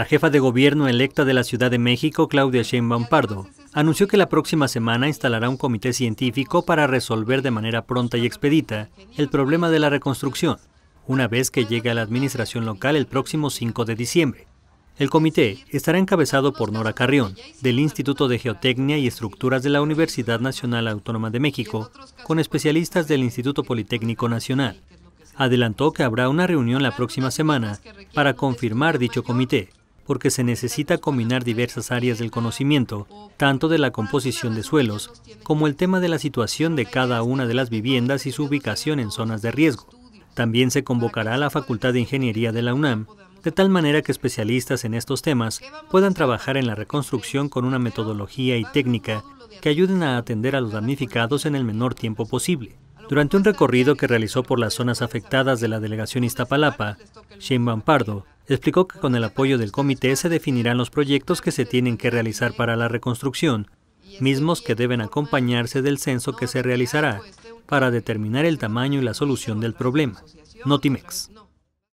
La jefa de gobierno electa de la Ciudad de México, Claudia Sheinbaum Pardo, anunció que la próxima semana instalará un comité científico para resolver de manera pronta y expedita el problema de la reconstrucción, una vez que llegue a la administración local el próximo 5 de diciembre. El comité estará encabezado por Nora Carrión, del Instituto de Geotecnia y Estructuras de la Universidad Nacional Autónoma de México, con especialistas del Instituto Politécnico Nacional. Adelantó que habrá una reunión la próxima semana para confirmar dicho comité porque se necesita combinar diversas áreas del conocimiento, tanto de la composición de suelos, como el tema de la situación de cada una de las viviendas y su ubicación en zonas de riesgo. También se convocará a la Facultad de Ingeniería de la UNAM, de tal manera que especialistas en estos temas puedan trabajar en la reconstrucción con una metodología y técnica que ayuden a atender a los damnificados en el menor tiempo posible. Durante un recorrido que realizó por las zonas afectadas de la delegación Iztapalapa, Van Pardo explicó que con el apoyo del comité se definirán los proyectos que se tienen que realizar para la reconstrucción, mismos que deben acompañarse del censo que se realizará para determinar el tamaño y la solución del problema. Notimex.